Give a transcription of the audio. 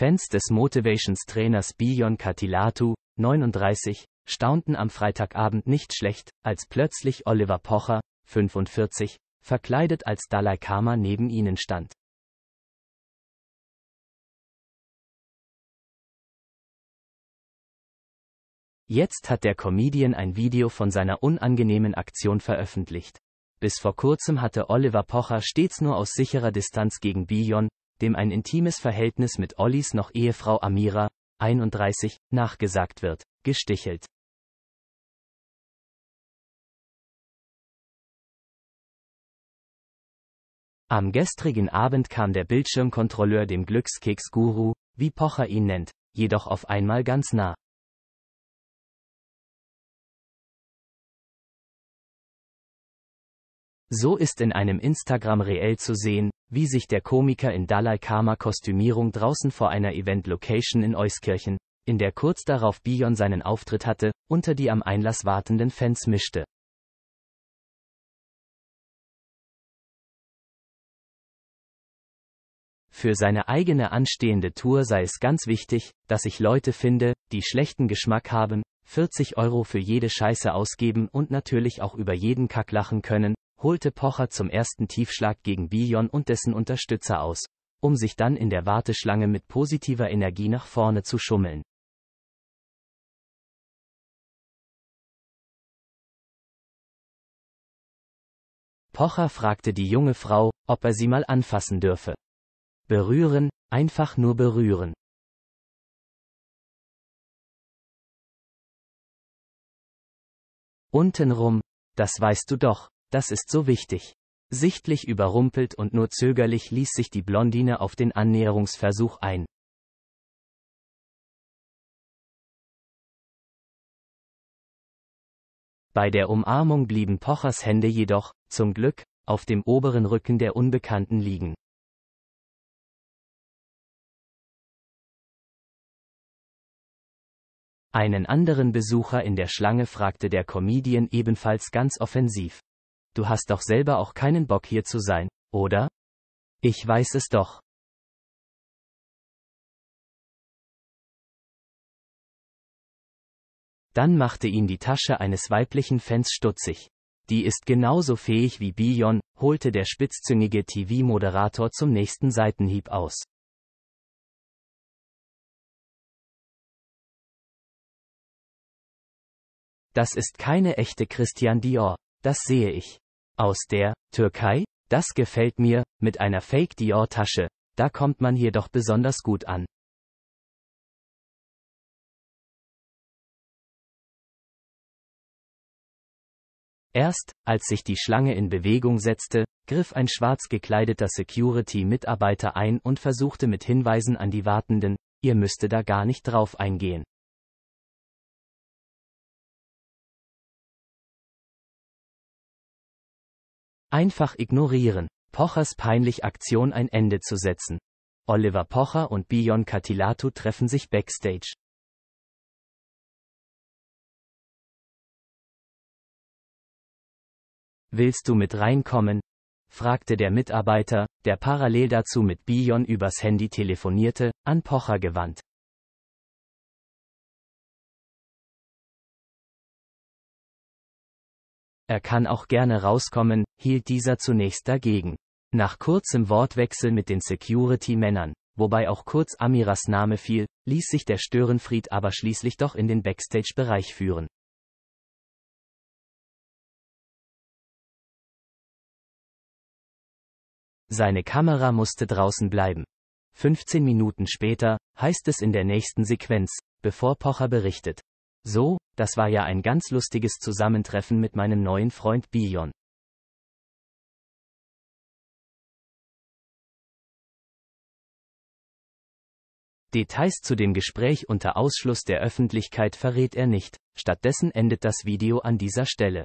Fans des Motivations-Trainers Bijon Katilatu, 39, staunten am Freitagabend nicht schlecht, als plötzlich Oliver Pocher, 45, verkleidet als Dalai Lama neben ihnen stand. Jetzt hat der Comedian ein Video von seiner unangenehmen Aktion veröffentlicht. Bis vor kurzem hatte Oliver Pocher stets nur aus sicherer Distanz gegen Bijon, dem ein intimes Verhältnis mit Ollis noch Ehefrau Amira, 31, nachgesagt wird, gestichelt. Am gestrigen Abend kam der Bildschirmkontrolleur dem Glückskeksguru, wie Pocher ihn nennt, jedoch auf einmal ganz nah. So ist in einem instagram reell zu sehen, wie sich der Komiker in Dalai Karma Kostümierung draußen vor einer Event-Location in Euskirchen, in der kurz darauf Bion seinen Auftritt hatte, unter die am Einlass wartenden Fans mischte. Für seine eigene anstehende Tour sei es ganz wichtig, dass ich Leute finde, die schlechten Geschmack haben, 40 Euro für jede Scheiße ausgeben und natürlich auch über jeden Kack lachen können, holte Pocher zum ersten Tiefschlag gegen Bion und dessen Unterstützer aus, um sich dann in der Warteschlange mit positiver Energie nach vorne zu schummeln. Pocher fragte die junge Frau, ob er sie mal anfassen dürfe. Berühren, einfach nur berühren. Untenrum, das weißt du doch, das ist so wichtig. Sichtlich überrumpelt und nur zögerlich ließ sich die Blondine auf den Annäherungsversuch ein. Bei der Umarmung blieben Pochers Hände jedoch, zum Glück, auf dem oberen Rücken der Unbekannten liegen. Einen anderen Besucher in der Schlange fragte der Comedian ebenfalls ganz offensiv du hast doch selber auch keinen Bock hier zu sein, oder? Ich weiß es doch. Dann machte ihn die Tasche eines weiblichen Fans stutzig. Die ist genauso fähig wie Bion, holte der spitzzüngige TV-Moderator zum nächsten Seitenhieb aus. Das ist keine echte Christian Dior, das sehe ich. Aus der Türkei? Das gefällt mir, mit einer Fake Dior Tasche, da kommt man hier doch besonders gut an. Erst, als sich die Schlange in Bewegung setzte, griff ein schwarz gekleideter Security-Mitarbeiter ein und versuchte mit Hinweisen an die Wartenden, ihr müsste da gar nicht drauf eingehen. Einfach ignorieren. Pochers peinlich Aktion ein Ende zu setzen. Oliver Pocher und Bion Catilatu treffen sich backstage. Willst du mit reinkommen? fragte der Mitarbeiter, der parallel dazu mit Bion übers Handy telefonierte, an Pocher gewandt. er kann auch gerne rauskommen, hielt dieser zunächst dagegen. Nach kurzem Wortwechsel mit den Security-Männern, wobei auch kurz Amiras Name fiel, ließ sich der Störenfried aber schließlich doch in den Backstage-Bereich führen. Seine Kamera musste draußen bleiben. 15 Minuten später, heißt es in der nächsten Sequenz, bevor Pocher berichtet. So, das war ja ein ganz lustiges Zusammentreffen mit meinem neuen Freund Bion. Details zu dem Gespräch unter Ausschluss der Öffentlichkeit verrät er nicht, stattdessen endet das Video an dieser Stelle.